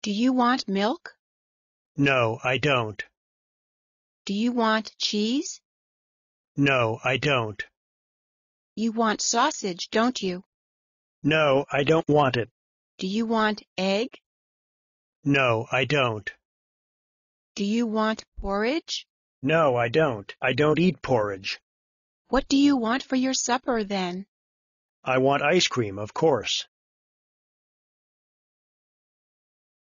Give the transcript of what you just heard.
Do you want milk? No, I don't. Do you want cheese? No, I don't. You want sausage, don't you? No, I don't want it. Do you want egg? No, I don't. Do you want porridge? No, I don't. I don't eat porridge. What do you want for your supper, then? I want ice cream, of course.